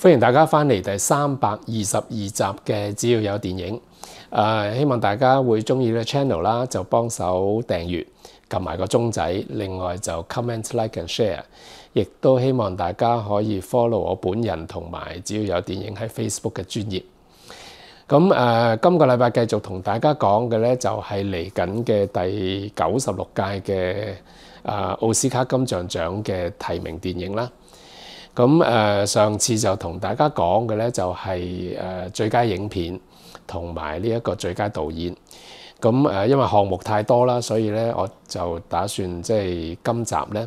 歡迎大家翻嚟第三百二十二集嘅只要有電影。誒，希望大家會中意咧 channel 啦，就幫手訂閱、撳埋個鐘仔。另外就 comment、like and share，亦都希望大家可以 follow 我本人同埋只要有電影喺 Facebook 嘅專業。咁誒，今個禮拜繼續同大家講嘅咧，就係嚟緊嘅第九十六屆嘅誒奧斯卡金像獎嘅提名電影啦。咁誒上次就同大家講嘅咧，就係誒最佳影片同埋呢一個最佳導演。咁誒因為項目太多啦，所以咧我就打算即係今集咧，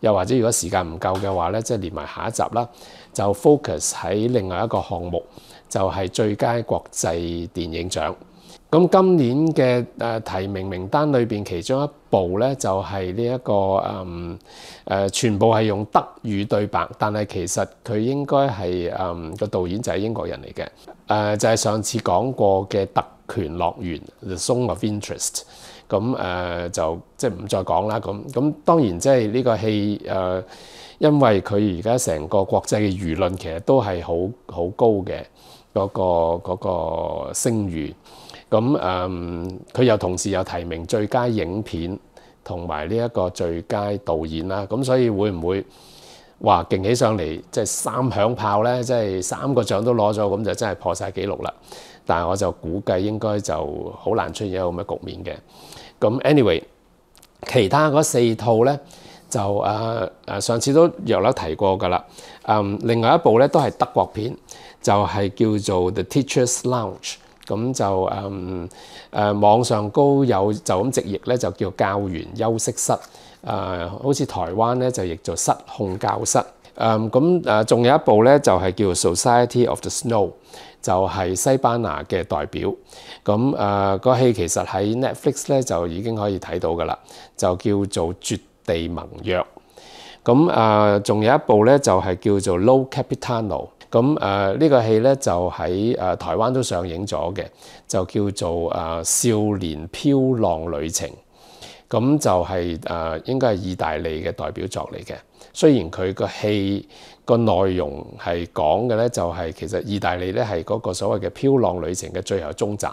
又或者如果時間唔夠嘅話咧，即係連埋下一集啦，就 focus 喺另外一個項目，就係最佳國際電影獎。咁今年嘅誒提名名單裏邊，其中一部咧就係呢一個誒誒，全部係用德語對白，但係其實佢應該係誒個導演就係英國人嚟嘅誒，就係上次講過嘅《特權樂園》The s o n g of i n t e r e s t 咁誒就即係唔再講啦。咁咁當然即係呢個戲誒，因為佢而家成個國際嘅輿論其實都係好好高嘅嗰個嗰個聲譽。咁誒，佢又同時又提名最佳影片同埋呢一個最佳導演啦。咁所以會唔會話勁起上嚟，即係三響炮咧，即係三個獎都攞咗，咁就真係破晒紀錄啦。但係我就估計應該就好難出現有咁嘅局面嘅。咁 anyway，其他嗰四套咧就誒誒上次都有啦提過噶啦。誒，另外一部咧都係德國片，就係叫做 The Teacher's Lounge。咁就誒誒網上高有就咁直譯咧，就叫教員休息室。誒好似台灣咧，就譯做失控教室。誒咁誒仲有一部咧，就係叫 Society of the Snow，就係西班牙嘅代表。咁誒個戲其實喺 Netflix 咧就已經可以睇到噶啦，就叫做絕地盟約。咁誒仲有一部咧，就係叫做 Low Capitano。咁誒呢個戲咧就喺誒台灣都上映咗嘅，就叫做誒《少年漂浪旅程》。咁就係誒應該係意大利嘅代表作嚟嘅。雖然佢個戲個內容係講嘅咧，就係其實意大利咧係嗰個所謂嘅漂浪旅程嘅最後終站。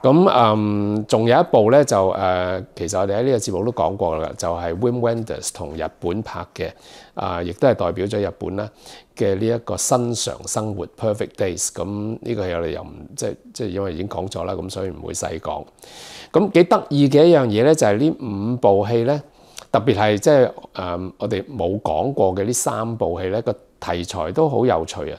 咁嗯，仲有一部咧就誒，其實我哋喺呢個節目都講過啦，就係 Wim Wenders 同日本拍嘅，啊，亦都係代表咗日本啦嘅呢一個新常生活 Perfect Days。咁呢個戲我哋又唔即即係因為已經講咗啦，咁所以唔會細講。咁幾得意嘅一樣嘢咧，就係呢五部戲咧，特別係即係誒我哋冇講過嘅呢三部戲咧，個題材都好有趣啊！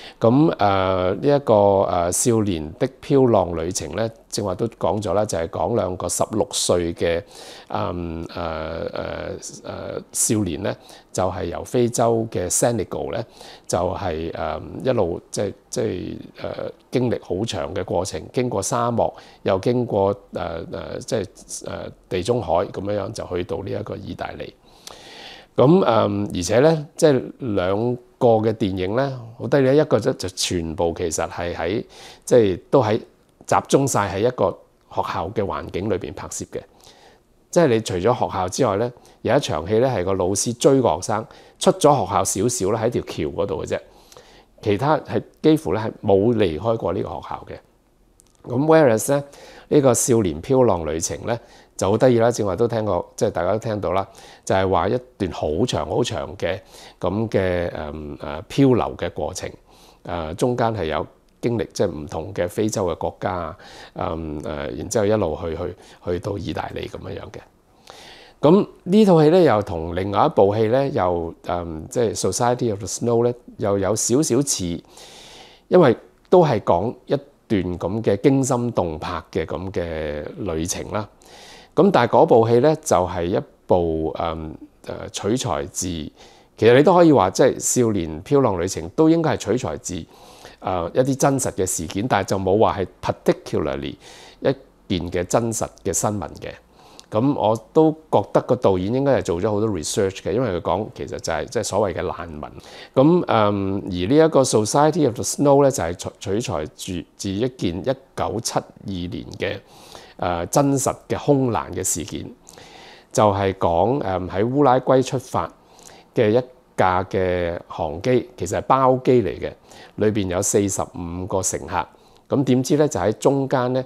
咁誒呢一個誒少年的漂浪旅程咧，正話都講咗啦，就係講兩個十六歲嘅誒誒誒誒少年咧，就係由非洲嘅 Senegal 咧，就係誒一路即係即係誒經歷好長嘅過程，經過沙漠，又經過誒誒即係誒地中海咁樣樣，就去到呢一個意大利。咁誒而且咧，即係兩個嘅電影咧，好低嘅一個啫，就全部其實係喺即係都喺集中晒喺一個學校嘅環境裏邊拍攝嘅。即係你除咗學校之外咧，有一場戲咧係個老師追個學生出咗學校少少咧，喺條橋嗰度嘅啫。其他係幾乎咧係冇離開過呢個學校嘅。咁《w a r e s 咧呢個少年漂浪旅程咧就好得意啦，正話都聽過，即係大家都聽到啦，就係話一段好長好長嘅咁嘅誒誒漂流嘅過程，誒中間係有經歷即係唔同嘅非洲嘅國家啊，嗯誒，然之後一路去去去到意大利咁樣嘅。咁呢套戲咧又同另外一部戲咧又誒即係《Society》of The Snow》咧又有少少似，因為都係講一。段咁嘅驚心動魄嘅咁嘅旅程啦，咁但係嗰部戲咧就係一部誒誒取材自，其實你都可以話即係《少年漂浪旅程》都應該係取材自誒一啲真實嘅事件，但係就冇話係 particularly 一件嘅真實嘅新聞嘅。咁我都覺得個導演應該係做咗好多 research 嘅，因為佢講其實就係即係所謂嘅難民。咁誒，而呢一個 society the Snow 咧，就係取取材自自一件一九七二年嘅誒真實嘅空難嘅事件，就係講誒喺烏拉圭出發嘅一架嘅航機，其實係包機嚟嘅，裏邊有四十五個乘客。咁點知咧，就喺中間咧。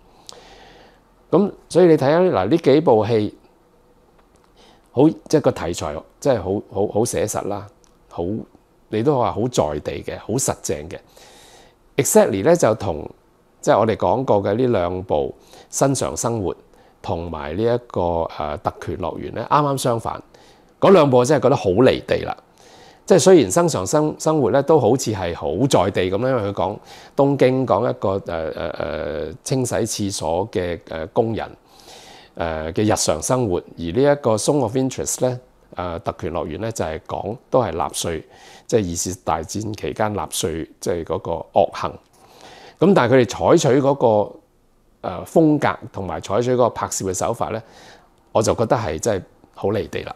咁所以你睇下嗱，呢幾部戲好即係個題材，即係好好好寫實啦，好你都話好在地嘅，好實正嘅。exactly 咧就同即係我哋講過嘅呢兩部《新上生活》同埋呢一個誒《特權樂園》咧，啱啱相反，嗰兩部我真係覺得好離地啦。即係雖然生常生生活咧都好似係好在地咁啦，因為佢講東京講一個誒誒誒清洗廁所嘅誒工人誒嘅日常生活，而呢一個 Interest 咧誒特權樂園咧就係講都係納税，即係二次大戰期間納税，即係嗰個惡行。咁但係佢哋採取嗰個誒風格同埋採取嗰個拍攝嘅手法咧，我就覺得係真係好離地啦。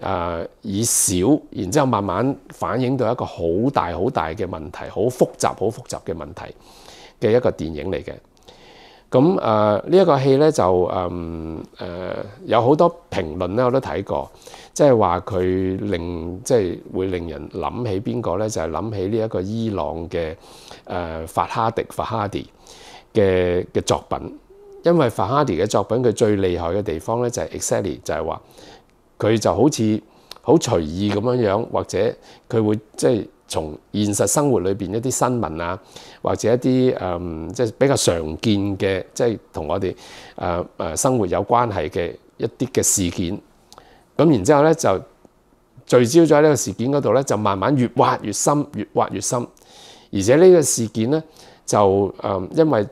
誒以少，然之後慢慢反映到一個好大好大嘅問題，好複雜好複雜嘅問題嘅一個電影嚟嘅。咁誒呢一個戲咧就誒誒有好多評論咧，我都睇過，即係話佢令即係會令人諗起邊個咧？就係諗起呢一個伊朗嘅誒法哈迪法哈迪嘅嘅作品，因為法哈迪嘅作品佢最厲害嘅地方咧就係 exactly 就係話。佢就好似好隨意咁樣樣，或者佢會即係從現實生活裏邊一啲新聞啊，或者一啲誒即係比較常見嘅，即係同我哋誒誒生活有關係嘅一啲嘅事件。咁然之後咧就聚焦咗喺呢個事件嗰度咧，就慢慢越挖越深，越挖越深。而且呢個事件咧就誒，因為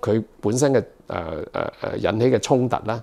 佢本身嘅誒誒誒引起嘅衝突啦。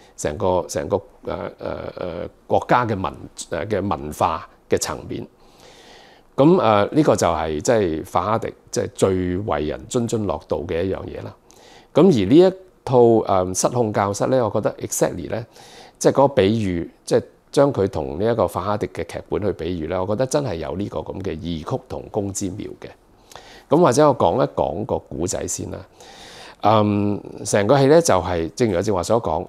成個成個誒誒誒國家嘅文誒嘅文化嘅層面，咁誒呢個就係即係法哈迪即係最為人津津樂道嘅一樣嘢啦。咁而呢一套誒失控教室咧，我覺得 exactly 咧，即係個比喻，即係將佢同呢一個法哈迪嘅劇本去比喻咧，我覺得真係有呢個咁嘅異曲同工之妙嘅。咁或者我講一講個古仔先啦。嗯，成個戲咧就係正如我正話所講。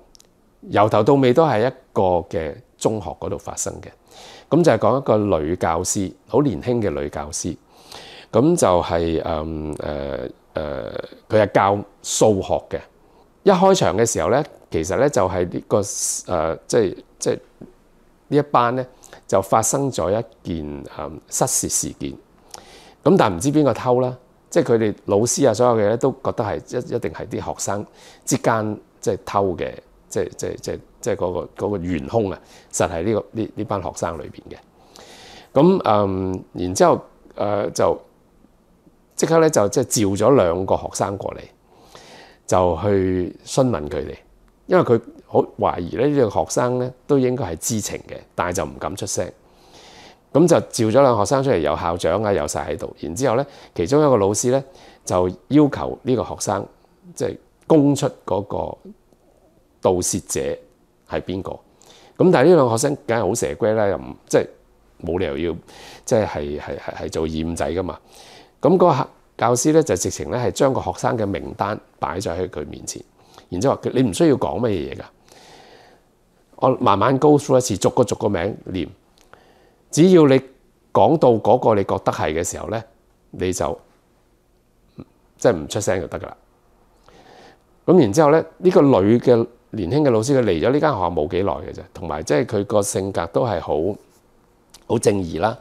由頭到尾都係一個嘅中學嗰度發生嘅，咁就係講一個女教師，好年輕嘅女教師。咁就係誒誒誒，佢係教數學嘅。一開場嘅時候咧，其實咧就係呢個誒，即係即係呢一班咧就發生咗一件誒失事事件。咁但係唔知邊個偷啦，即係佢哋老師啊，所有嘢咧都覺得係一一定係啲學生之間即係偷嘅。即係即係即係即係嗰個嗰個元兇啊！實係呢個呢呢班學生裏邊嘅。咁嗯，然之後誒就即刻咧就即係召咗兩個學生過嚟，就去詢問佢哋，因為佢好懷疑咧呢個學生咧都應該係知情嘅，但係就唔敢出聲。咁就召咗兩學生出嚟，有校長啊，有晒喺度。然之後咧，其中一個老師咧就要求呢個學生即係供出嗰個。盜竊者係邊個？咁但係呢兩學生梗係好蛇龜啦，又唔即係冇理由要即係係係係做驗仔噶嘛？咁嗰個教師咧就直情咧係將個學生嘅名單擺咗喺佢面前，然之後佢你唔需要講乜嘢嘢噶，我慢慢高呼一次，逐個逐個名念，只要你講到嗰個你覺得係嘅時候咧，你就即係唔出聲就得噶啦。咁然之後咧，呢個女嘅。年輕嘅老師，佢嚟咗呢間學校冇幾耐嘅啫，同埋即係佢個性格都係好好正義啦，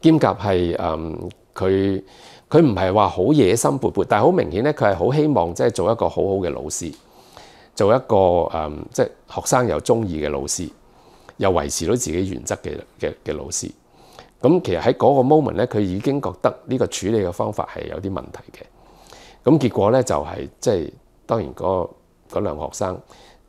兼夾係誒佢佢唔係話好野心勃勃，但係好明顯咧，佢係好希望即係做一個好好嘅老師，做一個誒即係學生又中意嘅老師，又維持到自己原則嘅嘅嘅老師。咁其實喺嗰個 moment 咧，佢已經覺得呢個處理嘅方法係有啲問題嘅。咁結果咧就係即係當然嗰嗰兩學生。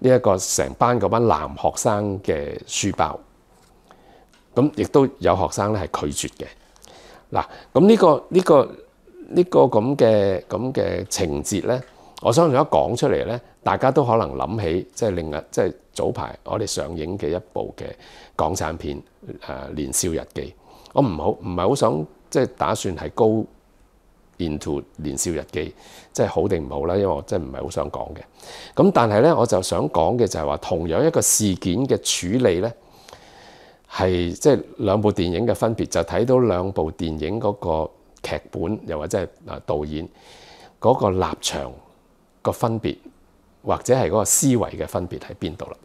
呢一個成班嗰班男學生嘅書包，咁亦都有學生咧係拒絕嘅嗱。咁呢個呢個呢個咁嘅咁嘅情節咧，我相信一講出嚟咧，大家都可能諗起，即係另外，即係早排我哋上映嘅一部嘅港產片誒《年少日記》。我唔好唔係好想即係打算係高。into 年少日記，即係好定唔好咧？因為我真係唔係好想講嘅咁，但係咧我就想講嘅就係話同樣一個事件嘅處理咧，係即係兩部電影嘅分別就睇到兩部電影嗰個劇本又或者係啊導演嗰個立場個分別，或者係嗰個思維嘅分別喺邊度啦？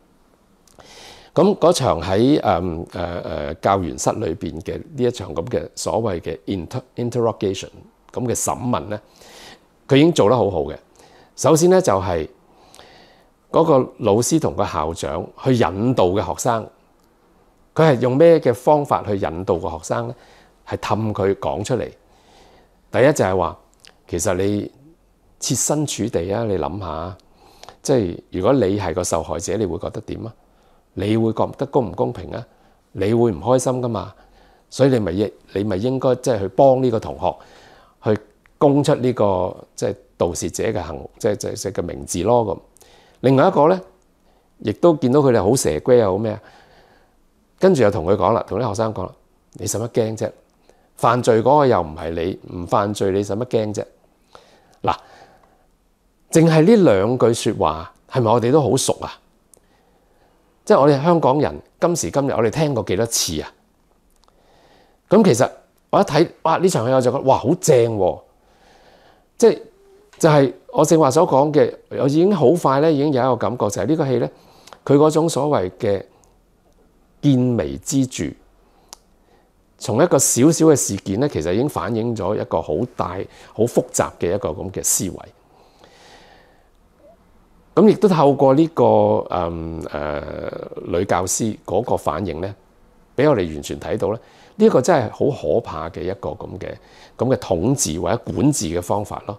咁嗰場喺誒誒誒教員室裏邊嘅呢一場咁嘅所謂嘅 inter interrogation。咁嘅審問咧，佢已經做得好好嘅。首先咧，就係嗰個老師同個校長去引導嘅學生，佢係用咩嘅方法去引導個學生咧？係氹佢講出嚟。第一就係話，其實你設身處地啊，你諗下，即係如果你係個受害者，你會覺得點啊？你會覺得公唔公平啊？你會唔開心噶嘛？所以你咪亦你咪應該即係去幫呢個同學。供出呢個即係盜竊者嘅行，即係即係嘅名字咯。咁另外一個咧，亦都見到佢哋好蛇龜又好咩啊？跟住又同佢講啦，同啲學生講啦，你使乜驚啫？犯罪嗰個又唔係你，唔犯罪你使乜驚啫？嗱，淨係呢兩句説話係咪我哋都好熟啊？即係我哋香港人今時今日，我哋聽過幾多次啊？咁其實我一睇哇，呢場我就覺得，哇，好正喎！即係就係我正話所講嘅，我已經好快咧，已經有一個感覺，就係呢個戲咧，佢嗰種所謂嘅見微知著，從一個小小嘅事件咧，其實已經反映咗一個好大、好複雜嘅一個咁嘅思維。咁亦都透過呢個誒誒女教師嗰個反應咧，俾我哋完全睇到咧。呢一個真係好可怕嘅一個咁嘅咁嘅統治或者管治嘅方法咯。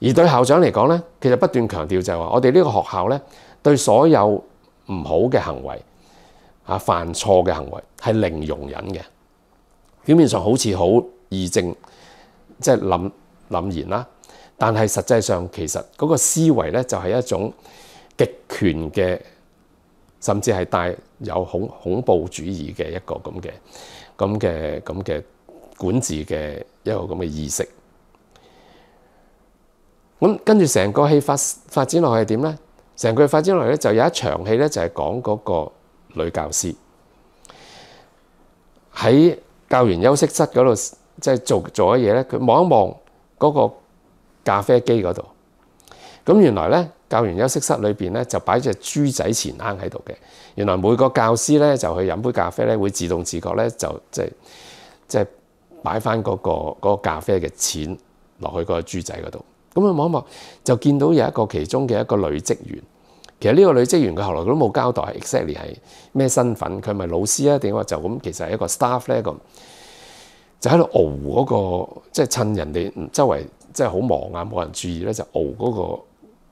而對校長嚟講咧，其實不斷強調就係話，我哋呢個學校咧，對所有唔好嘅行為，犯錯嘅行為係零容忍嘅。表面上好似好義正，即係諗諗言啦，但係實際上其實嗰個思維咧就係一種極權嘅，甚至係帶。有恐恐怖主義嘅一個咁嘅咁嘅咁嘅管治嘅一個咁嘅意識。咁跟住成個戲發發展落去係點咧？成個發展落去咧，就有一場戲咧，就係講嗰個女教師喺教員休息室嗰度，即係做做咗嘢咧。佢望一望嗰個咖啡機嗰度。咁原來咧，教員休息室裏邊咧就擺只豬仔錢鈎喺度嘅。原來每個教師咧就去飲杯咖啡咧，會自動自覺咧就即係即係擺翻嗰個咖啡嘅錢落去個豬仔嗰度。咁啊望一望就見到有一個其中嘅一個女職員。其實呢個女職員佢後來都冇交代 exactly 係咩身份，佢係咪老師啊？定話就咁？其實係一個 staff 咧咁，就喺度熬嗰個，即係趁人哋周圍即係好忙啊，冇人注意咧就熬嗰個。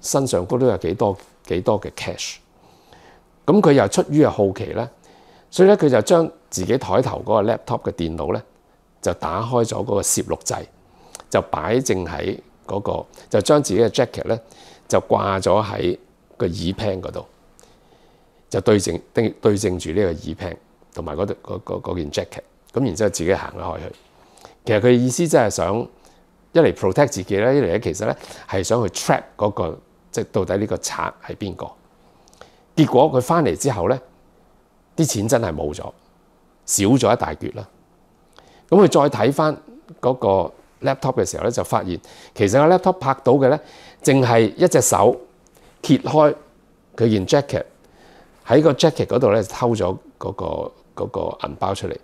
身上高都有幾多幾多嘅 cash，咁佢又出於啊好奇咧，所以咧佢就將自己台頭嗰個 laptop 嘅電腦咧就打開咗嗰個攝錄制，就擺正喺嗰個，就將自己嘅 jacket 咧就掛咗喺個耳 pan 嗰度，就對正對對正住呢個耳 pan 同埋嗰件 jacket，咁然之後自己行咗開去。其實佢嘅意思真係想一嚟 protect 自己咧，一嚟咧其實咧係想去 trap 嗰個。即到底呢個賊係邊個？結果佢翻嚟之後咧，啲錢真係冇咗，少咗一大橛啦。咁佢再睇翻嗰個 laptop 嘅時候咧，就發現其實個 laptop 拍到嘅咧，淨係一隻手揭開佢件 j a c k e t 喺個 a c k e t 嗰度咧，偷咗嗰個嗰個銀包出嚟。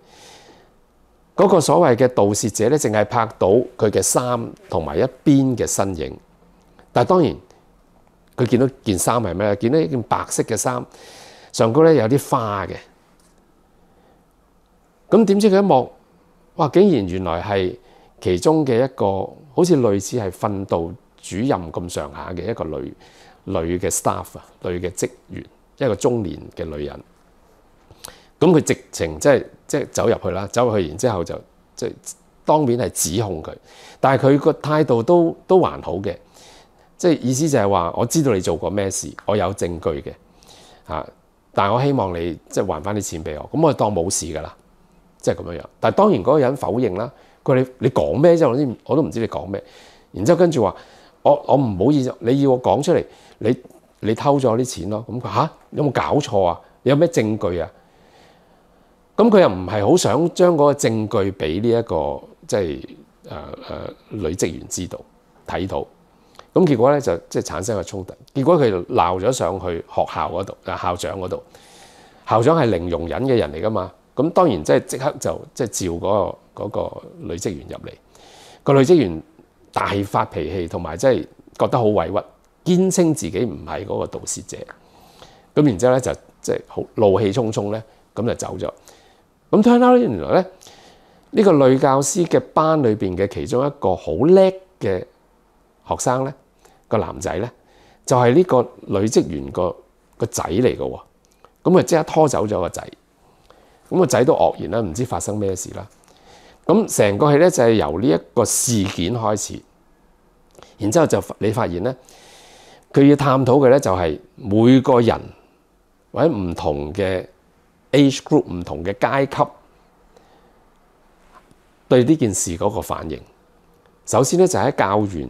嗰個所謂嘅盜竊者咧，淨係拍到佢嘅衫同埋一邊嘅身影。但係當然。佢見到件衫係咩？見到一件白色嘅衫，上高咧有啲花嘅。咁點知佢一望，哇！竟然原來係其中嘅一個，好似類似係訓導主任咁上下嘅一個女女嘅 staff，女嘅職員，一個中年嘅女人。咁佢直情即係即係走入去啦，走入去然之後就即係當面係指控佢，但係佢個態度都都還好嘅。即係意思就係話，我知道你做過咩事，我有證據嘅，嚇！但係我希望你即係還翻啲錢俾我，咁我當冇事噶啦，即係咁樣樣。但係當然嗰個人否認啦，佢話你你講咩啫？我都我都唔知你講咩。然之後跟住話，我我唔好意思，你要我講出嚟，你你偷咗我啲錢咯。咁佢嚇有冇搞錯啊？有咩證據啊？咁佢又唔係好想將嗰個證據俾呢一個即係誒誒女職員知道睇到。咁結果咧就即係產生個衝突，結果佢鬧咗上去學校嗰度，校長嗰度。校長係零容忍嘅人嚟噶嘛，咁當然即係即刻就即係召嗰個嗰個女職員入嚟。個女職員大發脾氣，同埋即係覺得好委屈，堅稱自己唔係嗰個盜竊者。咁然之後咧就即係好怒氣沖沖咧，咁就走咗。咁 turn out 原來咧呢個女教師嘅班裏邊嘅其中一個好叻嘅學生咧。个男仔咧，就系呢个女职员个个仔嚟喎。咁啊即刻拖走咗个仔，咁个仔都愕然啦，唔知发生咩事啦。咁成个戏咧就系由呢一个事件开始，然之后就你发现咧，佢要探讨嘅咧就系每个人或者唔同嘅 age group 唔同嘅阶级对呢件事嗰个反应。首先咧就喺教员。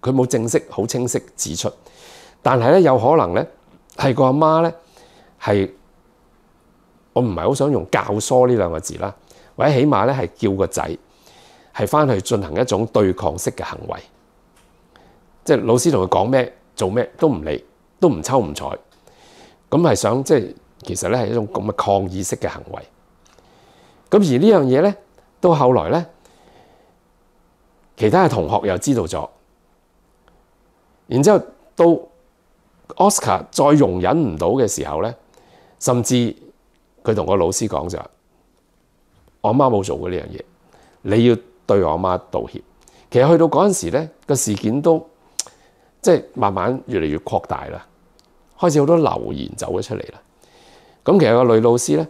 佢冇正式好清晰指出，但系咧有可能咧係個阿媽咧係我唔係好想用教唆呢兩個字啦，或者起碼咧係叫個仔係翻去進行一種對抗式嘅行為，即係老師同佢講咩做咩都唔理，都唔抽唔睬，咁係想即係其實咧係一種咁嘅抗議式嘅行為。咁而呢樣嘢咧到後來咧，其他嘅同學又知道咗。然之後到 Oscar 再容忍唔到嘅時候咧，甚至佢同個老師講就我媽冇做過呢樣嘢，你要對我媽道歉。其實去到嗰陣時咧，個事件都即係慢慢越嚟越擴大啦，開始好多流言走咗出嚟啦。咁其實個女老師咧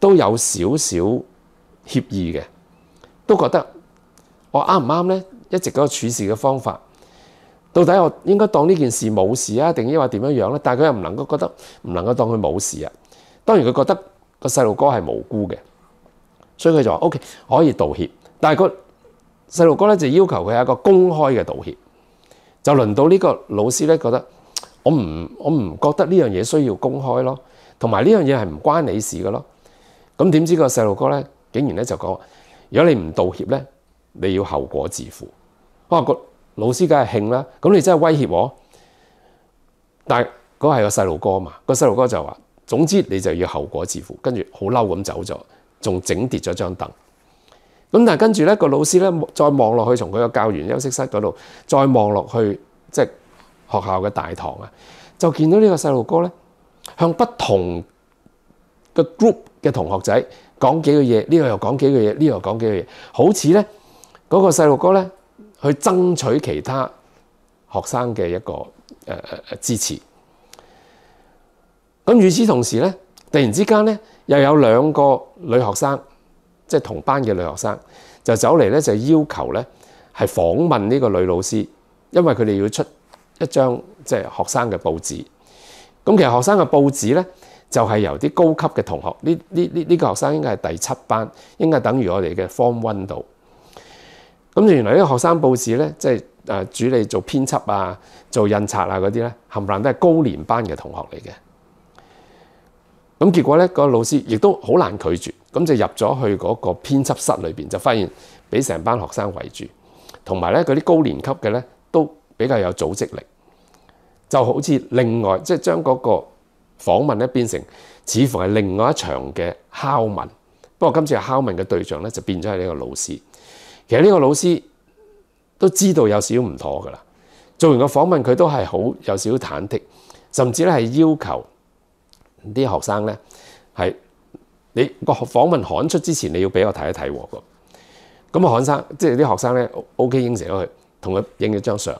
都有少少協議嘅，都覺得我啱唔啱咧？一直嗰個處事嘅方法。到底我應該當呢件事冇事啊，定抑或點樣樣咧？但係佢又唔能夠覺得唔能夠當佢冇事啊。當然佢覺得個細路哥係無辜嘅，所以佢就話：OK，可以道歉。但係個細路哥咧就要求佢係一個公開嘅道歉。就輪到呢個老師咧，覺得我唔我唔覺得呢樣嘢需要公開咯，同埋呢樣嘢係唔關你事嘅咯。咁點知個細路哥咧，竟然咧就講：如果你唔道歉咧，你要後果自負。我個。老師梗係興啦，咁你真係威脅我。但係嗰係個細路哥嘛，個細路哥就話：總之你就要後果自負。跟住好嬲咁走咗，仲整跌咗張凳。咁但係跟住咧，個老師咧再望落去，從佢個教員休息室嗰度再望落去，即係學校嘅大堂啊，就見到呢個細路哥咧向不同嘅 group 嘅同學仔講幾個嘢，呢個又講幾個嘢，呢個又講幾個嘢，好似咧嗰個細路哥咧。去爭取其他學生嘅一個誒誒支持。咁與此同時咧，突然之間咧，又有兩個女學生，即係同班嘅女學生，就走嚟咧，就要求咧，係訪問呢個女老師，因為佢哋要出一張即係學生嘅報紙。咁其實學生嘅報紙咧，就係由啲高級嘅同學，呢呢呢呢個學生應該係第七班，應該等於我哋嘅 Form One 度。咁原來呢個學生報紙咧，即係誒主理做編輯啊、做印刷啊嗰啲咧，冚唪唥都係高年班嘅同學嚟嘅。咁結果咧，個老師亦都好難拒絕，咁就入咗去嗰個編輯室裏邊，就發現俾成班學生圍住，同埋咧嗰啲高年級嘅咧都比較有組織力，就好似另外即係將嗰個訪問咧變成似乎係另外一場嘅敲問，不過今次敲問嘅對象咧就變咗係呢個老師。其实呢个老师都知道有少唔妥噶啦，做完个访问佢都系好有少忐忑，甚至咧系要求啲学生咧系你个访问刊出之前你要俾我睇一睇喎。咁啊喊生，即系啲学生咧 OK 應承咗佢，同佢影咗張相。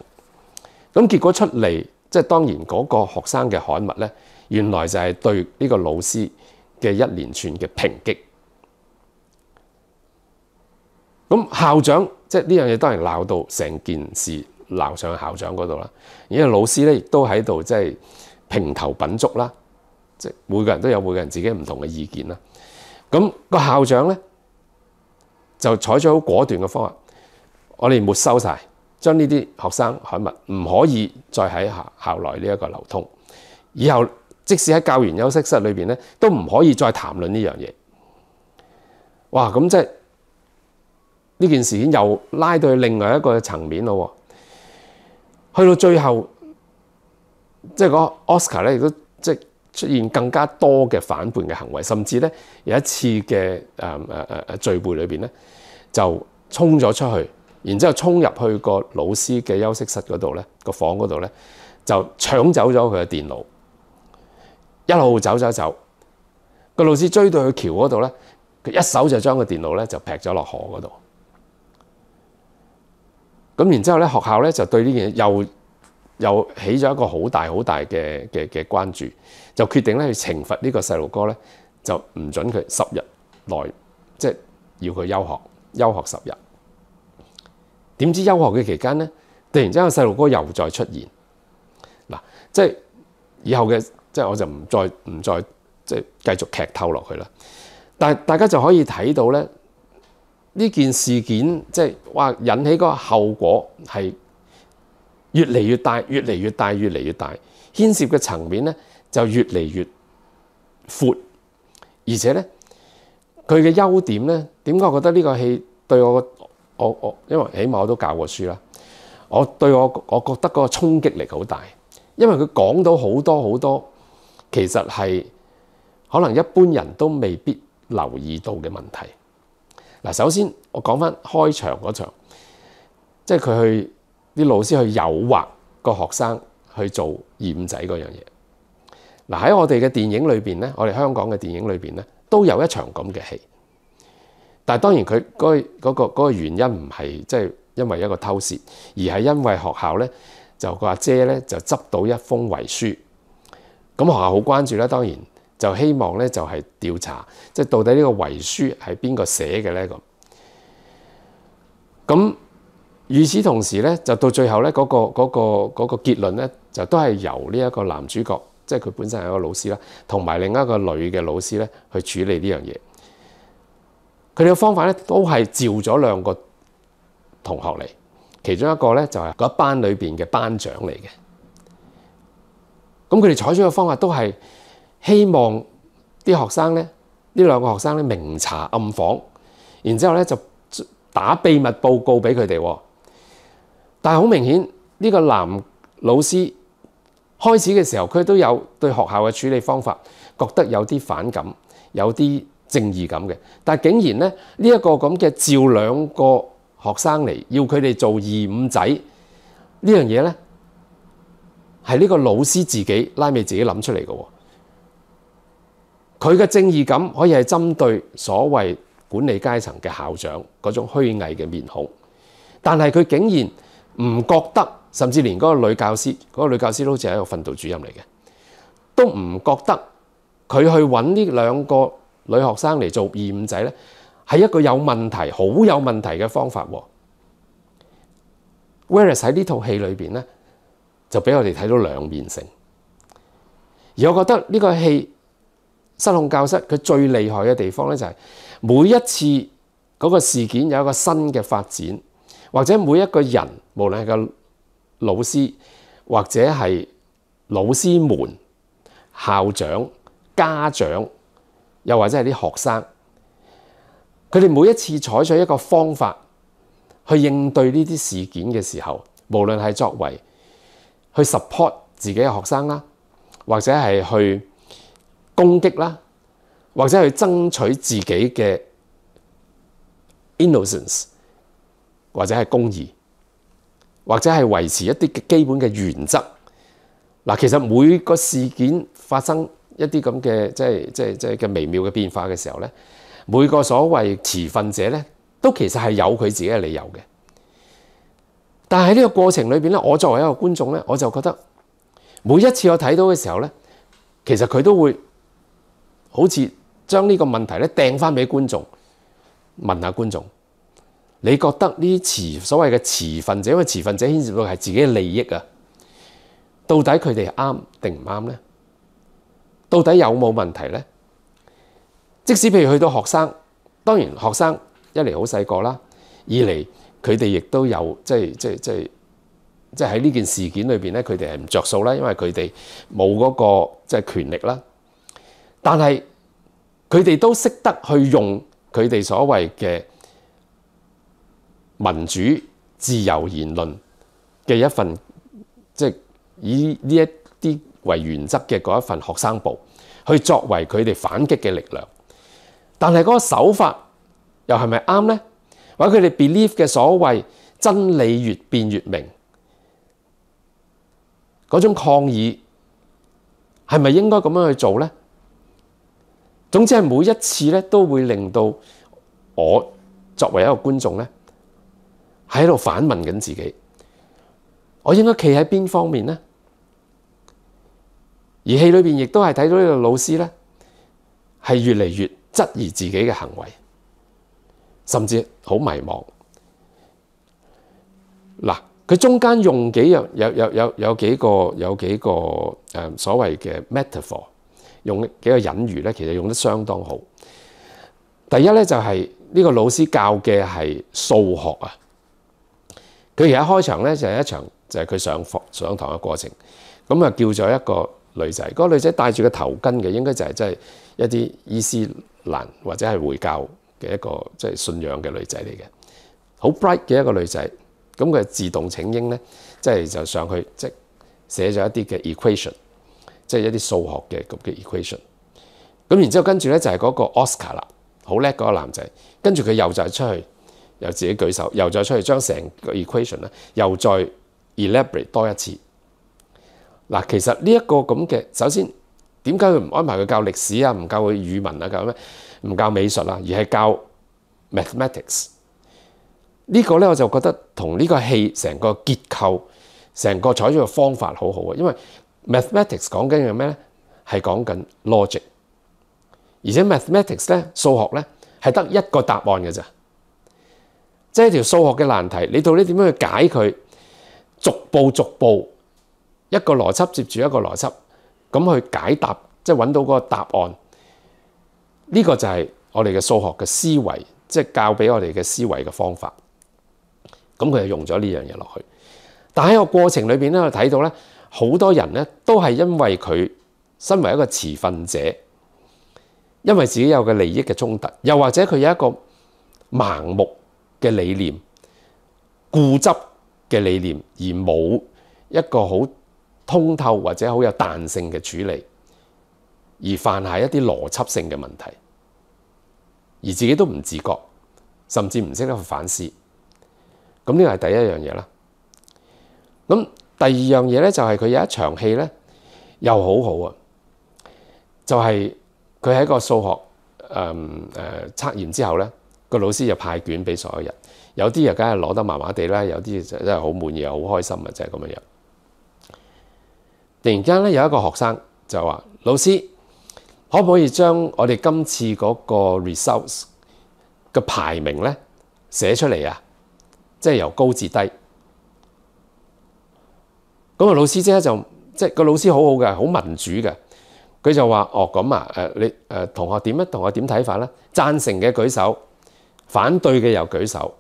咁結果出嚟，即係當然嗰個學生嘅刊物咧，原來就係對呢個老師嘅一連串嘅抨擊。咁校長即係呢樣嘢，當然鬧到成件事鬧上校長嗰度啦。而家老師咧，亦都喺度即係平頭品足啦，即係每個人都有每個人自己唔同嘅意見啦。咁個校長咧就採取好果斷嘅方法，我哋沒收晒，將呢啲學生刊物唔可以再喺校校內呢一個流通。以後即使喺教員休息室裏邊咧，都唔可以再談論呢樣嘢。哇！咁即係～呢件事件又拉到去另外一個層面咯，去到最後，即係個 Oscar 咧，亦都即係出現更加多嘅反叛嘅行為，甚至咧有一次嘅誒誒誒誒聚會裏邊咧，就衝咗出去，然之後衝入去個老師嘅休息室嗰度咧，個房嗰度咧就搶走咗佢嘅電腦，一路走走走，個老師追到去橋嗰度咧，佢一手就將個電腦咧就劈咗落河嗰度。咁然之後咧，學校咧就對呢件嘢又又起咗一個好大好大嘅嘅嘅關注，就決定咧去懲罰呢個細路哥咧，就唔準佢十日內即係要佢休學，休學十日。點知休學嘅期間咧，突然之間細路哥又再出現。嗱，即係以後嘅即係我就唔再唔再即係繼續劇透落去啦。但係大家就可以睇到咧。呢件事件即系哇，引起个個後果係越嚟越大，越嚟越大，越嚟越大，牽涉嘅層面咧就越嚟越闊，而且咧佢嘅優點咧，點解我覺得呢個戲對我我我，因為起碼我都教過書啦，我對我我覺得嗰個衝擊力好大，因為佢講到好多好多，其實係可能一般人都未必留意到嘅問題。嗱，首先我講翻開場嗰場，即係佢去啲老師去誘惑個學生去做醜仔嗰樣嘢。嗱喺我哋嘅電影裏邊咧，我哋香港嘅電影裏邊咧，都有一場咁嘅戲。但係當然佢嗰個嗰個個原因唔係即係因為一個偷竊，而係因為學校咧就個阿姐咧就執到一封遺書，咁學校好關注啦。當然。就希望咧，就係調查，即係到底呢個遺書係邊個寫嘅咧咁。咁與此同時咧，就到最後咧，嗰個嗰個嗰個結論咧，就都係由呢一個男主角，即係佢本身係一個老師啦，同埋另一個女嘅老師咧，去處理呢樣嘢。佢哋嘅方法咧，都係召咗兩個同學嚟，其中一個咧就係嗰班裏邊嘅班長嚟嘅。咁佢哋採取嘅方法都係。希望啲學生咧，呢兩個學生咧明查暗訪，然之後咧就打秘密報告俾佢哋。但係好明顯，呢個男老師開始嘅時候，佢都有對學校嘅處理方法覺得有啲反感，有啲正義感嘅。但竟然咧，呢一個咁嘅召兩個學生嚟，要佢哋做二五仔呢樣嘢咧，係呢個老師自己拉尾自己諗出嚟嘅。佢嘅正義感可以係針對所謂管理階層嘅校長嗰種虛偽嘅面孔，但係佢竟然唔覺得，甚至連嗰個女教師，嗰個女教師好似係一個訓導主任嚟嘅，都唔覺得佢去揾呢兩個女學生嚟做二五仔呢，係一個有問題、好有問題嘅方法。w e r l e s 喺呢套戲裏邊呢，就俾我哋睇到兩面性，而我覺得呢個戲。失控教室，佢最厲害嘅地方咧，就係每一次嗰個事件有一個新嘅發展，或者每一個人，無論係個老師或者係老師們、校長、家長，又或者係啲學生，佢哋每一次採取一個方法去應對呢啲事件嘅時候，無論係作為去 support 自己嘅學生啦，或者係去。攻擊啦，或者去爭取自己嘅 innocence，或者係公義，或者係維持一啲嘅基本嘅原則。嗱，其實每個事件發生一啲咁嘅即系即系即係嘅微妙嘅變化嘅時候咧，每個所謂持憤者咧，都其實係有佢自己嘅理由嘅。但係喺呢個過程裏邊咧，我作為一個觀眾咧，我就覺得每一次我睇到嘅時候咧，其實佢都會。好似將呢個問題咧掟翻俾觀眾問下觀眾，你覺得呢啲持所謂嘅持份者，因為持份者牽涉到係自己嘅利益啊，到底佢哋啱定唔啱咧？到底有冇問題咧？即使譬如去到學生，當然學生一嚟好細個啦，二嚟佢哋亦都有即係即係即係即係喺呢件事件裏邊咧，佢哋係唔着數啦，因為佢哋冇嗰個即係權力啦。但係佢哋都識得去用佢哋所謂嘅民主、自由言論嘅一份，即係以呢一啲為原則嘅嗰一份學生報，去作為佢哋反擊嘅力量。但係嗰個手法又係咪啱呢？或者佢哋 believe 嘅所謂真理越變越明，嗰種抗議係咪應該咁樣去做呢？總之係每一次咧，都會令到我作為一個觀眾咧，喺度反問緊自己：我應該企喺邊方面呢？而戲裏邊亦都係睇到呢個老師咧，係越嚟越質疑自己嘅行為，甚至好迷茫。嗱，佢中間用幾樣有有有有幾個有幾個誒所謂嘅 metaphor。用幾個隱喻咧，其實用得相當好。第一咧就係呢個老師教嘅係數學啊。佢而家開場咧就係一場就係佢上課上堂嘅過程。咁啊叫咗一個女仔，個女仔戴住個頭巾嘅，應該就係即係一啲伊斯蘭或者係回教嘅一個即係信仰嘅女仔嚟嘅。好 bright 嘅一個女仔，咁佢自動請應咧，即係就上去即寫咗一啲嘅 equation。即係一啲數學嘅咁嘅 equation，咁然之後跟住咧就係嗰個 Oscar 啦，好叻嗰個男仔，跟住佢又再出去，又自己舉手，又再出去將成個 equation 咧又再 elaborate 多一次。嗱，其實呢一個咁嘅，首先點解佢唔安排佢教歷史啊、唔教佢語文啊、教咩唔教美術啊，而係教 mathematics？呢個咧我就覺得同呢個戲成個結構、成個採用嘅方法好好啊，因為 Mathematics 講緊嘅咩咧？係講緊 logic，而且 mathematics 咧，數學咧係得一個答案嘅啫，即係條數學嘅難題，你到底點樣去解佢？逐步逐步，一個邏輯接住一個邏輯，咁去解答，即係揾到嗰個答案。呢個就係我哋嘅數學嘅思維，即係教俾我哋嘅思維嘅方法。咁佢就用咗呢樣嘢落去，但喺個過程裏邊咧，我睇到咧。好多人咧都係因為佢身為一個持份者，因為自己有嘅利益嘅衝突，又或者佢有一個盲目嘅理念、固執嘅理念，而冇一個好通透或者好有彈性嘅處理，而犯下一啲邏輯性嘅問題，而自己都唔自覺，甚至唔識得去反思。咁呢個係第一樣嘢啦。咁第二樣嘢咧，就係佢有一場戲咧，又好好啊！就係佢喺個數學誒誒測驗之後咧，個老師就派卷俾所有人，有啲又梗係攞得麻麻地啦，有啲就真係好滿意，好開心啊！就係咁樣。突然間咧，有一個學生就話：老師，可唔可以將我哋今次嗰個 result s 嘅排名咧寫出嚟啊？即係由高至低。咁個老師即係就即係個老師，好好嘅，好民主嘅。佢就話：哦咁啊，誒你誒同學點啊？同學點睇法咧？贊成嘅舉手，反對嘅又舉手。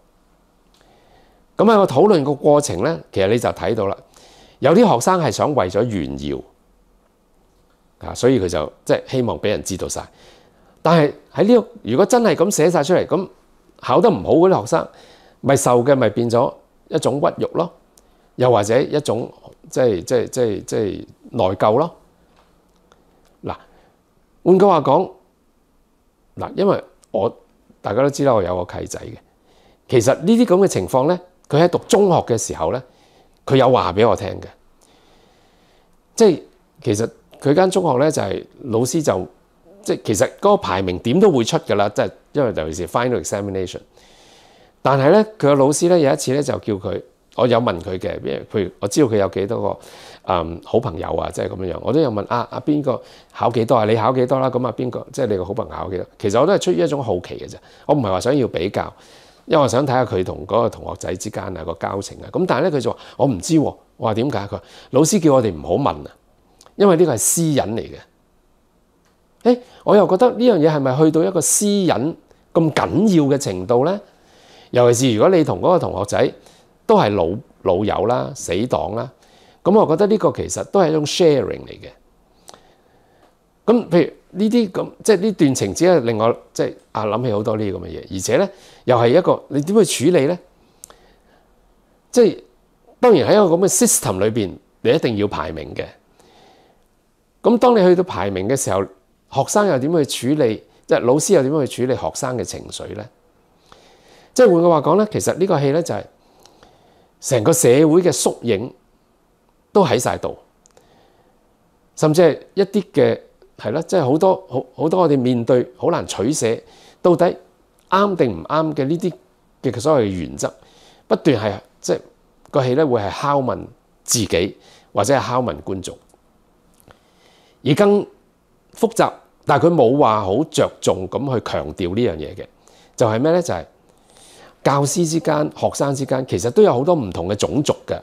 咁喺個討論個過程咧，其實你就睇到啦。有啲學生係想為咗炫耀啊，所以佢就即係希望俾人知道晒。但係喺呢個，如果真係咁寫晒出嚟，咁考得唔好嗰啲學生咪受嘅咪變咗一種屈辱咯，又或者一種。即係即係即係即係內疚咯。嗱，換句話講，嗱，因為我大家都知道我有個契仔嘅，其實呢啲咁嘅情況咧，佢喺讀中學嘅時候咧，佢有話俾我聽嘅。即係其實佢間中學咧就係老師就即係其實嗰個排名點都會出㗎啦，即係因為尤其是 final examination。但係咧，佢嘅老師咧有一次咧就叫佢。我有問佢嘅，譬如我知道佢有幾多個嗯好朋友啊，即係咁樣樣。我都有問啊啊，邊個考幾多啊？你考幾多啦？咁啊，邊個即係你個好朋友考多？其實我都係出於一種好奇嘅啫。我唔係話想要比較，因為想睇下佢同嗰個同學仔之間啊個交情啊。咁但係咧，佢就話我唔知。我話點解？佢老師叫我哋唔好問啊，因為呢個係私隱嚟嘅。誒，我又覺得呢樣嘢係咪去到一個私隱咁緊要嘅程度咧？尤其是如果你同嗰個同學仔。都係老老友啦、死黨啦，咁我覺得呢個其實都係一種 sharing 嚟嘅。咁譬如呢啲咁，即係呢段情只係令我即係啊諗起好多呢啲咁嘅嘢。而且咧，又係一個你點去處理咧？即係當然喺一個咁嘅 system 裏邊，你一定要排名嘅。咁當你去到排名嘅時候，學生又點去處理？即係老師又點去處理學生嘅情緒咧？即係換句話講咧，其實呢個戲咧就係。成個社會嘅縮影都喺晒度，甚至係一啲嘅係啦，即係好多好好多我哋面對好難取捨，到底啱定唔啱嘅呢啲嘅所謂嘅原則，不斷係即係個戲咧會係拷問自己或者係拷問觀眾，而更複雜，但係佢冇話好着重咁去強調呢樣嘢嘅，就係咩咧？就係。教師之間、學生之間，其實都有好多唔同嘅種族嘅。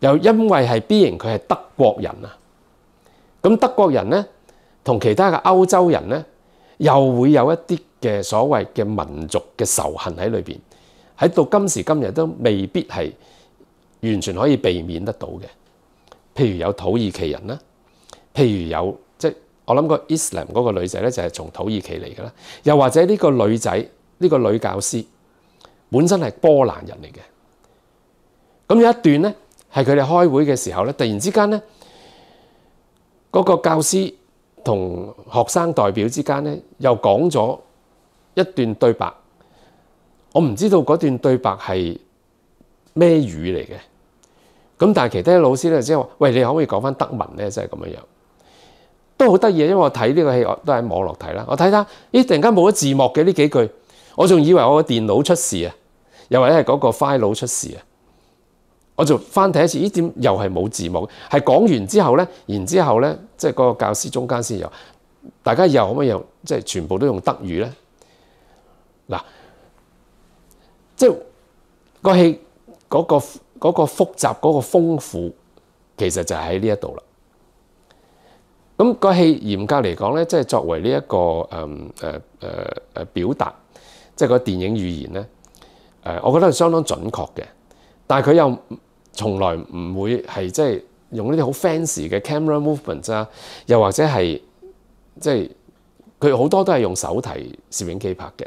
又因為係 B 型，佢係德國人啊。咁德國人呢，同其他嘅歐洲人呢，又會有一啲嘅所謂嘅民族嘅仇恨喺裏邊。喺到今時今日都未必係完全可以避免得到嘅。譬如有土耳其人啦，譬如有即係我諗個 Islam 嗰個女仔呢，就係從土耳其嚟嘅啦。又或者呢個女仔，呢個女教師。本身係波蘭人嚟嘅，咁有一段咧係佢哋開會嘅時候咧，突然之間咧，嗰個教師同學生代表之間咧又講咗一段對白。我唔知道嗰段對白係咩語嚟嘅，咁但係其他老師咧即係話：，喂，你可唔可以講翻德文咧？即係咁樣樣，都好得意啊！因為我睇呢個戲都喺網絡睇啦，我睇下，咦，突然間冇咗字幕嘅呢幾句，我仲以為我個電腦出事啊！又或者係嗰個 file 出事啊！我就翻睇一次，咦？點又係冇字幕？係講完之後咧，然之後咧，即係嗰個教師中間先有大家又可唔可以用？即係全部都用德語咧？嗱，即係個戲嗰個嗰個複雜嗰個豐富，其實就喺呢一度啦。咁個戲嚴格嚟講咧，即係作為呢一個嗯誒誒誒表達，即係個電影語言咧。誒，我覺得相當準確嘅，但係佢又從來唔會係即係用呢啲好 fancy 嘅 camera movements 啊，又或者係即係佢好多都係用手提攝影機拍嘅，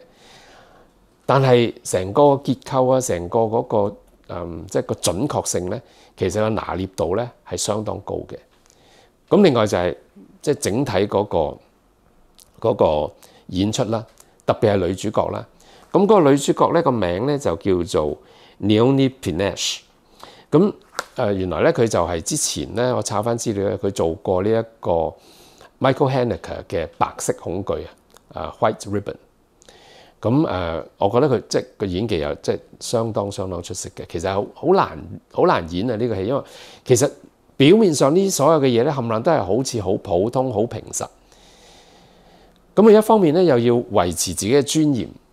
但係成個結構啊，成個嗰個即係個準確性咧，其實個拿捏度咧係相當高嘅。咁另外就係即係整體嗰個嗰個演出啦，特別係女主角啦。咁嗰個女主角咧個名咧就叫做 n i o n i Pinash。咁誒，原來咧佢就係之前咧，我查翻資料咧，佢做過呢一個 Michael Heniker 嘅白色恐懼啊，White Ribbon。咁誒，我覺得佢即係個演技又即係相當相當出色嘅。其實好好難好難演啊！呢個戲，因為其實表面上呢所有嘅嘢咧，冚唪都係好似好普通好平實。咁啊，一方面咧又要維持自己嘅尊嚴。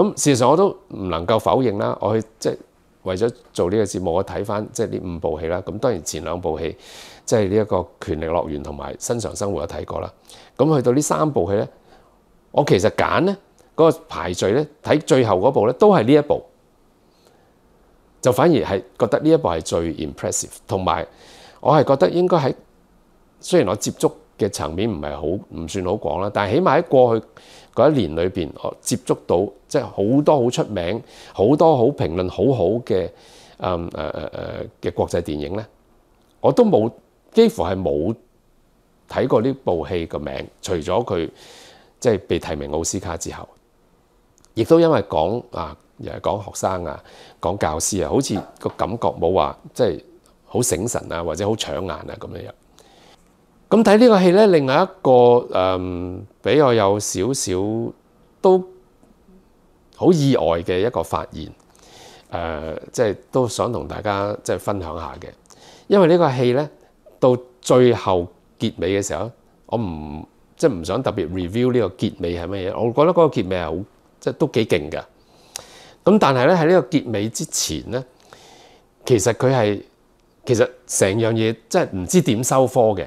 咁事實上我都唔能夠否認啦，我去即係為咗做呢個節目，我睇翻即係呢五部戲啦。咁當然前兩部戲即係呢一個《權力樂園》同埋《新上生活》我睇過啦。咁去到呢三部戲咧，我其實揀咧嗰個排序咧，睇最後嗰部咧都係呢一部，就反而係覺得呢一部係最 impressive，同埋我係覺得應該喺雖然我接觸。嘅層面唔係好，唔算好廣啦。但係起碼喺過去嗰一年裏邊，我接觸到即係好多好出名、好多好評論、好好嘅誒誒誒誒嘅國際電影咧，我都冇，幾乎係冇睇過呢部戲嘅名，除咗佢即係被提名奧斯卡之後，亦都因為講啊誒講學生啊講教師啊，好似個感覺冇話即係好醒神啊或者好搶眼啊咁樣樣。咁睇呢個戲咧，另外一個誒，比較有少少都好意外嘅一個發現，誒，即係都想同大家即係分享下嘅。因為呢個戲咧，到最後結尾嘅時候，我唔即係唔想特別 review 呢個結尾係乜嘢，我覺得嗰個結尾係好即係都幾勁嘅。咁但係咧，喺呢個結尾之前咧，其實佢係其實成樣嘢即係唔知點收科嘅。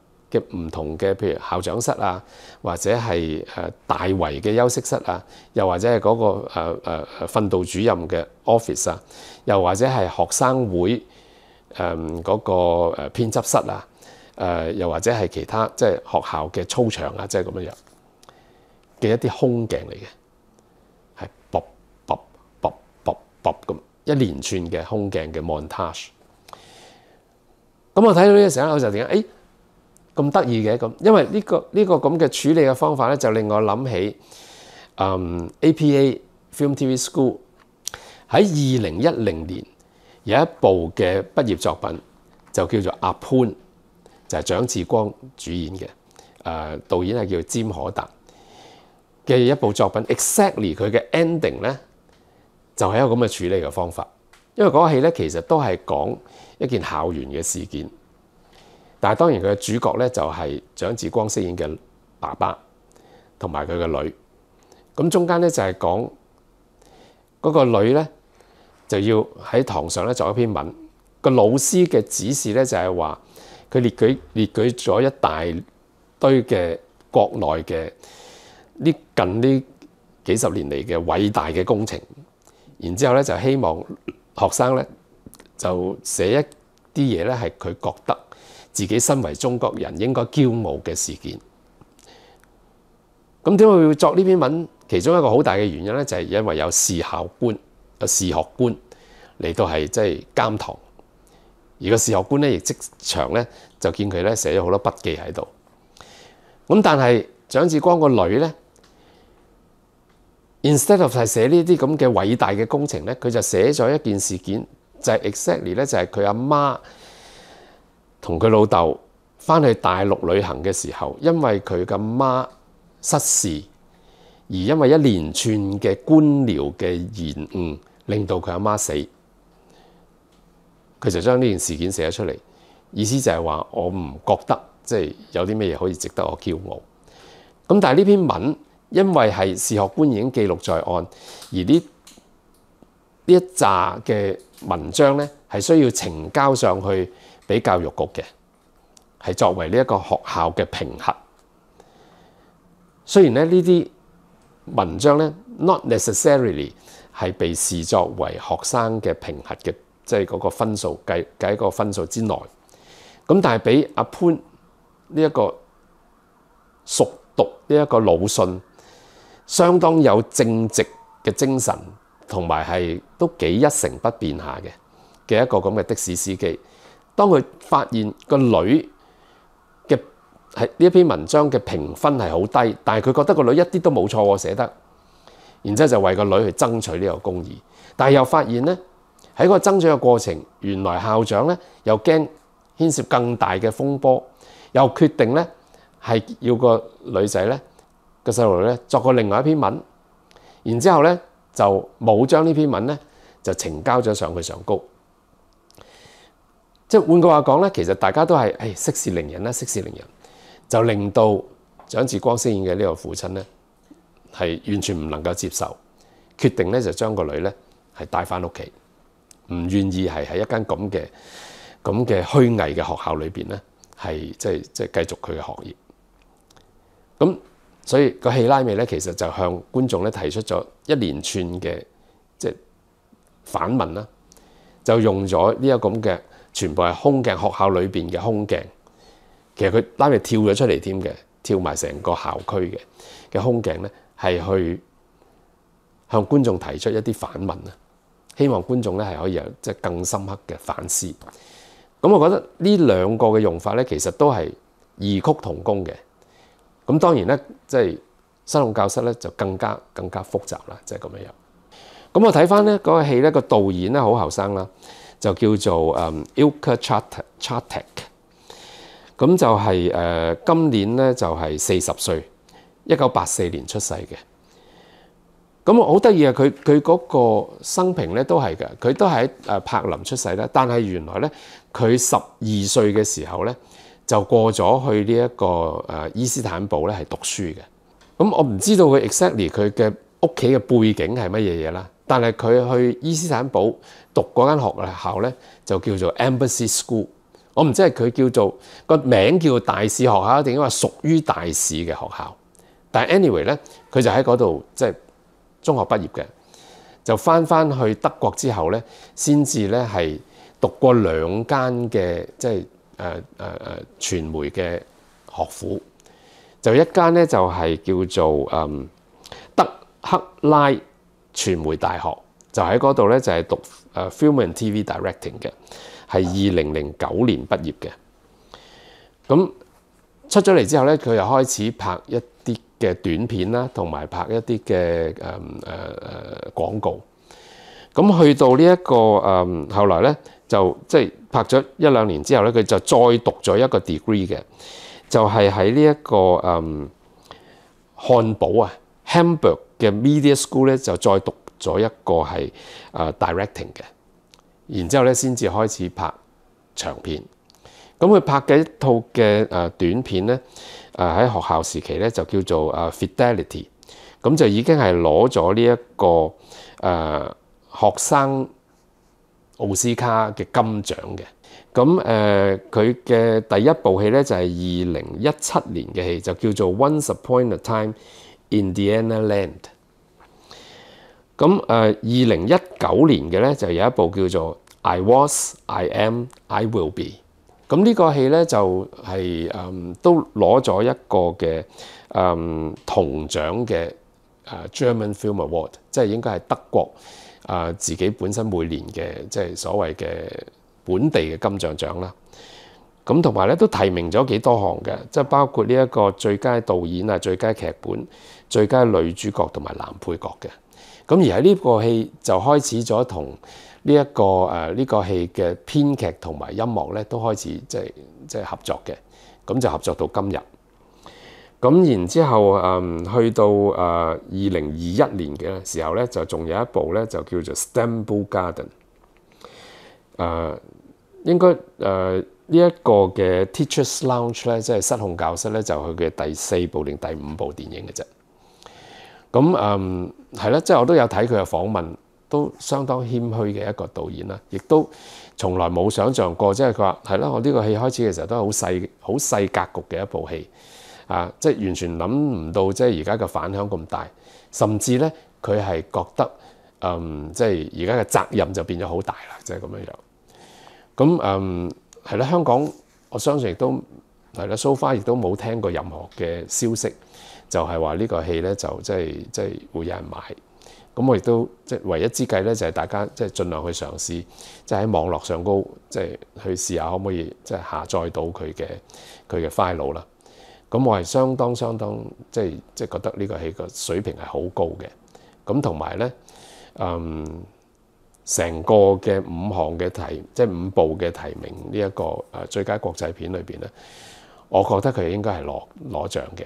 嘅唔同嘅，譬如校長室啊，或者係誒大圍嘅休息室啊，又或者係嗰個誒誒訓導主任嘅 office 啊，又或者係學生會誒嗰個誒編輯室啊，誒又或者係其他即係學校嘅操場啊，即係咁樣樣嘅一啲空鏡嚟嘅，係卜卜卜卜卜咁一連串嘅空鏡嘅 montage。咁我睇到呢一成，我就點解？誒咁得意嘅咁，因為呢個呢個咁嘅處理嘅方法咧，就令我諗起嗯 APA Film TV School 喺二零一零年有一部嘅畢業作品，就叫做《阿潘》，就係蒋志光主演嘅。誒，導演係叫詹可達嘅一部作品。Exactly，佢嘅 ending 咧就係一個咁嘅處理嘅方法，因為嗰戏戲咧其實都係講一件校園嘅事件。但係當然，佢嘅主角咧就係張志光飾演嘅爸爸，同埋佢嘅女。咁中間咧就係講嗰個女咧就要喺堂上咧作一篇文。個老師嘅指示咧就係話佢列舉列舉咗一大堆嘅國內嘅呢近呢幾十年嚟嘅偉大嘅工程，然之後咧就希望學生咧就寫一啲嘢咧係佢覺得。自己身為中國人應該驕傲嘅事件，咁點解會作呢篇文？其中一個好大嘅原因咧，就係因為有視考官、有試學官嚟到係即係監堂，而個視學官咧亦即場咧就見佢咧寫咗好多筆記喺度。咁但係蔣志光個女咧，instead of 係寫呢啲咁嘅偉大嘅工程咧，佢就寫咗一件事件，就係 exactly 咧就係佢阿媽。同佢老豆翻去大陸旅行嘅時候，因為佢嘅媽失事，而因為一連串嘅官僚嘅延誤，令到佢阿媽死，佢就將呢件事件寫出嚟，意思就係話我唔覺得即係有啲咩嘢可以值得我驕傲。咁但係呢篇文因為係視學官已經記錄在案，而呢呢一扎嘅文章呢，係需要呈交上去。俾教育局嘅係作為呢一個學校嘅評核。雖然咧呢啲文章咧，not necessarily 係被視作為學生嘅評核嘅，即係嗰個分數計計一個分數之內。咁但係俾阿潘呢一個熟讀呢一個魯迅，相當有正直嘅精神，同埋係都幾一成不變下嘅嘅一個咁嘅的士司機。當佢發現個女嘅係呢一篇文章嘅評分係好低，但係佢覺得個女一啲都冇錯寫得，然之後就為個女去爭取呢個公義。但係又發現呢，喺個爭取嘅過程，原來校長呢又驚牽涉更大嘅風波，又決定呢係要個女仔呢個細路呢作個另外一篇文，然之後呢就冇將呢篇文呢就呈交咗上去上高。即系換句話講咧，其實大家都係誒息事寧人啦，息事寧人就令到蔣志光飾演嘅呢個父親咧，係完全唔能夠接受，決定咧就將個女咧係帶翻屋企，唔願意係喺一間咁嘅咁嘅虛偽嘅學校裏邊咧，係即系即係繼續佢嘅學業。咁所以個戲拉尾咧，其實就向觀眾咧提出咗一連串嘅即係反問啦，就用咗呢一個咁嘅。全部係空鏡，學校裏邊嘅空鏡，其實佢拉咪跳咗出嚟添嘅，跳埋成個校區嘅嘅空鏡咧，係去向觀眾提出一啲反問啊，希望觀眾咧係可以有即係更深刻嘅反思。咁我覺得呢兩個嘅用法咧，其實都係異曲同工嘅。咁當然咧，即係新用教室咧就更加更加複雜啦，即係咁樣。咁我睇翻咧嗰個戲咧，個導演咧好後生啦。就叫做誒 i k a c h a t e c h 咁就係誒今年咧就係四十歲，一九八四年出世嘅。咁我好得意啊，佢佢嗰個生平咧都係嘅，佢都喺誒柏林出世啦。但系原來咧，佢十二歲嘅時候咧就過咗去呢一個誒伊斯坦堡咧係讀書嘅。咁我唔知道佢 Exactly 佢嘅屋企嘅背景係乜嘢嘢啦，但係佢去伊斯坦堡。讀嗰間學校咧，就叫做 Embassy School。我唔知係佢叫做個名叫大使學校，定係話屬於大使嘅學校。但系 anyway 咧，佢就喺嗰度即係中學畢業嘅，就翻翻去德國之後咧，先至咧係讀過兩間嘅即係誒誒誒傳媒嘅學府。就一間咧就係叫做嗯德克拉傳媒大學，就喺嗰度咧就係讀。誒 film and TV directing 嘅，係二零零九年畢業嘅。咁出咗嚟之後咧，佢又開始拍一啲嘅短片啦，同埋拍一啲嘅誒誒誒廣告。咁去到呢一個誒，後來咧就即係拍咗一兩年之後咧，佢就再讀咗一個 degree 嘅，就係喺呢一個誒漢堡啊 Hamburg 嘅 media school 咧就再讀。咗一個係 directing 嘅，然之後咧先至開始拍長片。咁佢拍嘅一套嘅誒短片咧，誒喺學校時期咧就叫做誒 Fidelity，咁就已經係攞咗呢一個誒學生奧斯卡嘅金獎嘅。咁誒佢嘅第一部戲咧就係二零一七年嘅戲，就叫做 Once Upon a Time in Indiana Land。咁誒，二零一九年嘅咧就有一部叫做《I Was, I Am, I Will Be》。咁呢個戲咧就係誒都攞咗一個嘅誒銅獎嘅誒 German Film Award，即係應該係德國啊自己本身每年嘅即係所謂嘅本地嘅金像獎啦。咁同埋咧都提名咗幾多項嘅，即係包括呢一個最佳導演啊、最佳劇本、最佳女主角同埋男配角嘅。咁而喺呢個戲就開始咗同呢一個誒呢個戲嘅編劇同埋音樂咧，都開始即係即係合作嘅。咁就合作到今日。咁然之後誒去到誒二零二一年嘅時候咧，就仲有一部咧就叫做《s t a m b u Garden》。誒應該誒呢一個嘅 Teachers Lounge 咧，即係失控教室咧，就佢嘅第四部定第五部電影嘅啫。咁誒。係啦，即係我都有睇佢嘅訪問，都相當謙虛嘅一個導演啦。亦都從來冇想象過，即係佢話係啦，我呢個戲開始嘅時候都係好細、好細格局嘅一部戲啊，即係完全諗唔到即係而家嘅反響咁大，甚至咧佢係覺得嗯即係而家嘅責任就變咗好大啦，即係咁樣樣。咁嗯係啦，香港我相信亦都係啦，蘇花亦都冇聽過任何嘅消息。就係話呢個戲咧，就即係即係會有人買咁。我亦都即係唯一之計咧，就係大家即係盡量去嘗試，即係喺網絡上高，即係去試下可唔可以即係下載到佢嘅佢嘅 file 啦。咁我係相當相當即係即係覺得呢個戲個水平係好高嘅。咁同埋咧，嗯，成個嘅五項嘅提即係五部嘅提名呢一個誒最佳國際片裏邊咧，我覺得佢應該係攞攞獎嘅。